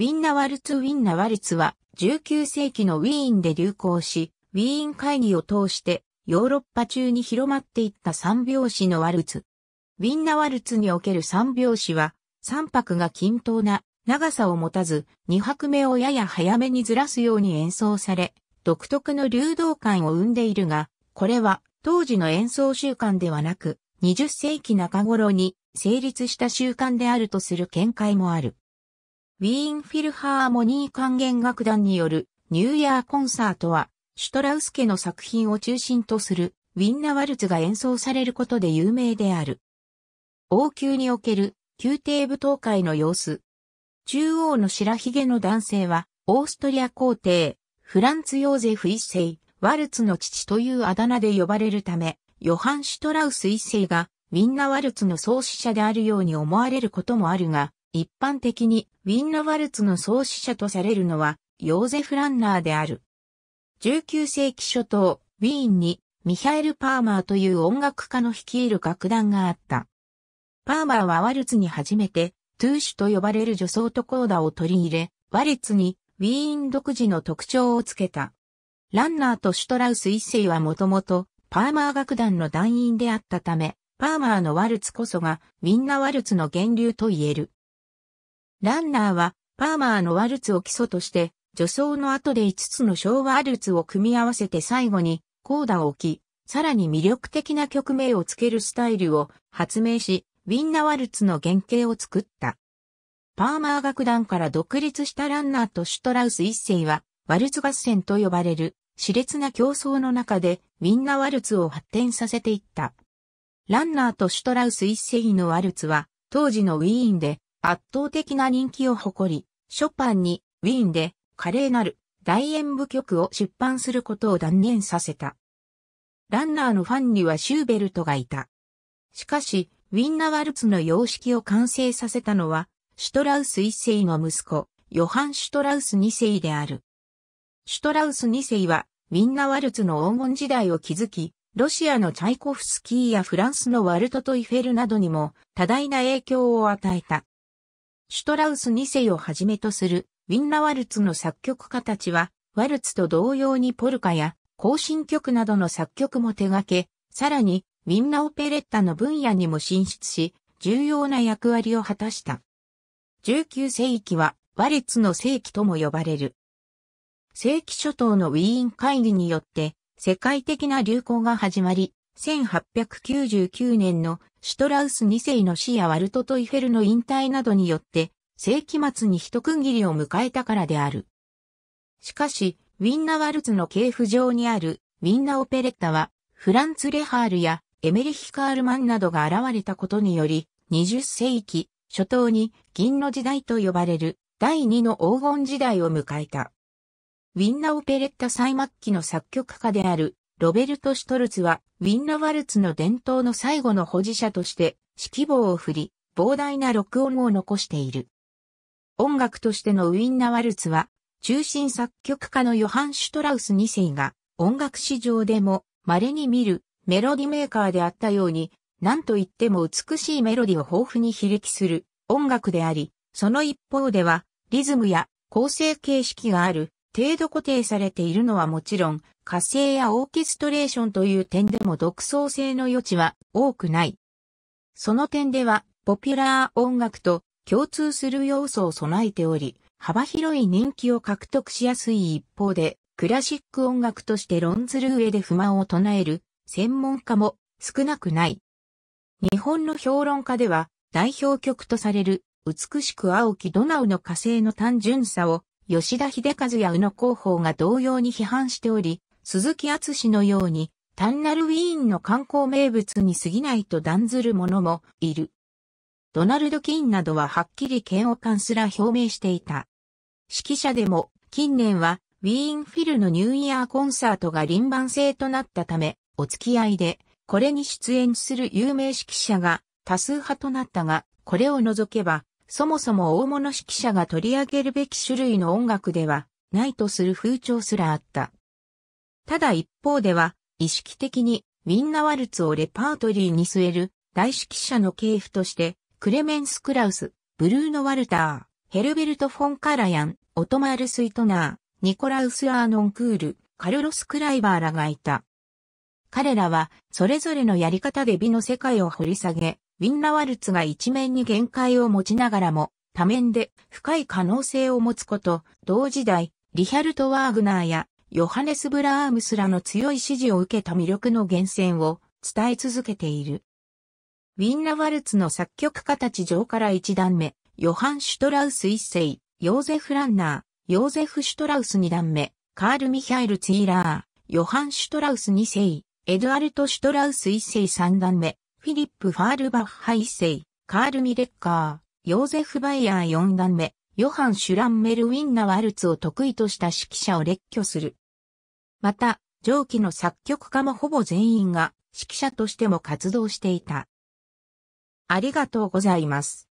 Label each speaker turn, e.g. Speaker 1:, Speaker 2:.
Speaker 1: ウィンナワルツ・ウィンナワルツは19世紀のウィーンで流行し、ウィーン会議を通してヨーロッパ中に広まっていった三拍子のワルツ。ウィンナワルツにおける三拍子は、三拍が均等な長さを持たず、二拍目をやや早めにずらすように演奏され、独特の流動感を生んでいるが、これは当時の演奏習慣ではなく、20世紀中頃に成立した習慣であるとする見解もある。ウィーンフィルハーモニー管弦楽団によるニューイヤーコンサートは、シュトラウス家の作品を中心とするウィンナワルツが演奏されることで有名である。王宮における宮廷舞踏会の様子。中央の白髭の男性は、オーストリア皇帝、フランツ・ヨーゼフ一世、ワルツの父というあだ名で呼ばれるため、ヨハン・シュトラウス一世がウィンナワルツの創始者であるように思われることもあるが、一般的にウィンナ・ワルツの創始者とされるのはヨーゼフ・ランナーである。19世紀初頭、ウィーンにミハエル・パーマーという音楽家の率いる楽団があった。パーマーはワルツに初めてトゥーシュと呼ばれる女装とコーダを取り入れ、ワルツにウィーン独自の特徴をつけた。ランナーとシュトラウス一世はもともとパーマー楽団の団員であったため、パーマーのワルツこそがウィンナワルツの源流と言える。ランナーは、パーマーのワルツを基礎として、助走の後で5つの小ワルツを組み合わせて最後に、コーダを置き、さらに魅力的な曲名をつけるスタイルを発明し、ウィンナワルツの原型を作った。パーマー楽団から独立したランナーとシュトラウス一世は、ワルツ合戦と呼ばれる、熾烈な競争の中で、ウィンナワルツを発展させていった。ランナーとシュトラウス一世のワルツは、当時のウィーンで、圧倒的な人気を誇り、ショパンにウィーンで華麗なる大演舞曲を出版することを断念させた。ランナーのファンにはシューベルトがいた。しかし、ウィンナワルツの様式を完成させたのは、シュトラウス一世の息子、ヨハン・シュトラウス二世である。シュトラウス二世は、ウィンナワルツの黄金時代を築き、ロシアのチャイコフスキーやフランスのワルトトイフェルなどにも多大な影響を与えた。シュトラウス2世をはじめとするウィンナワルツの作曲家たちは、ワルツと同様にポルカや行進曲などの作曲も手掛け、さらにウィンナオペレッタの分野にも進出し、重要な役割を果たした。19世紀はワルツの世紀とも呼ばれる。世紀初頭のウィーン会議によって世界的な流行が始まり、1899年のシュトラウス2世の死やワルト・トイフェルの引退などによって、世紀末に一区切りを迎えたからである。しかし、ウィンナワルツの系譜上にあるウィンナオペレッタは、フランツ・レハールやエメリヒ・カールマンなどが現れたことにより、20世紀初頭に銀の時代と呼ばれる第2の黄金時代を迎えた。ウィンナオペレッタ最末期の作曲家であるロベルト・シュトルツは、ウィンナワルツの伝統の最後の保持者として、指揮棒を振り、膨大な録音を残している。音楽としてのウィンナワルツは、中心作曲家のヨハン・シュトラウス2世が、音楽史上でも稀に見るメロディメーカーであったように、何と言っても美しいメロディを豊富に比例する音楽であり、その一方では、リズムや構成形式がある、程度固定されているのはもちろん、火星やオーケストレーションという点でも独創性の余地は多くない。その点では、ポピュラー音楽と共通する要素を備えており、幅広い人気を獲得しやすい一方で、クラシック音楽として論ずる上で不満を唱える専門家も少なくない。日本の評論家では代表曲とされる美しく青きドナウの火星の単純さを吉田秀和や宇野広報が同様に批判しており、鈴木厚氏のように、単なるウィーンの観光名物に過ぎないと断ずる者もいる。ドナルド・キンなどははっきり嫌悪感すら表明していた。指揮者でも近年はウィーンフィルのニューイヤーコンサートが臨番制となったため、お付き合いでこれに出演する有名指揮者が多数派となったが、これを除けば、そもそも大物指揮者が取り上げるべき種類の音楽ではないとする風潮すらあった。ただ一方では、意識的にウィンナワルツをレパートリーに据える大指揮者の系譜として、クレメンス・クラウス、ブルーノ・ワルター、ヘルベルト・フォン・カラヤン、オトマール・スイトナー、ニコラウス・アーノン・クール、カルロス・クライバーらがいた。彼らは、それぞれのやり方で美の世界を掘り下げ、ウィンナワルツが一面に限界を持ちながらも、多面で深い可能性を持つこと、同時代、リヒャルト・ワーグナーやヨハネス・ブラームスらの強い支持を受けた魅力の源泉を伝え続けている。ウィンナ・ワルツの作曲家たち上から一段目、ヨハン・シュトラウス一世、ヨーゼフ・ランナー、ヨーゼフ・シュトラウス二段目、カール・ミヒャイル・ツィーラー、ヨハン・シュトラウス二世、エドアルト・シュトラウス一世三段目、フィリップ・ファールバッハ一世、カール・ミレッカー、ヨーゼフ・バイヤー四段目、ヨハン・シュランメル・ウィンナ・ワルツを得意とした指揮者を列挙する。また、上記の作曲家もほぼ全員が指揮者としても活動していた。ありがとうございます。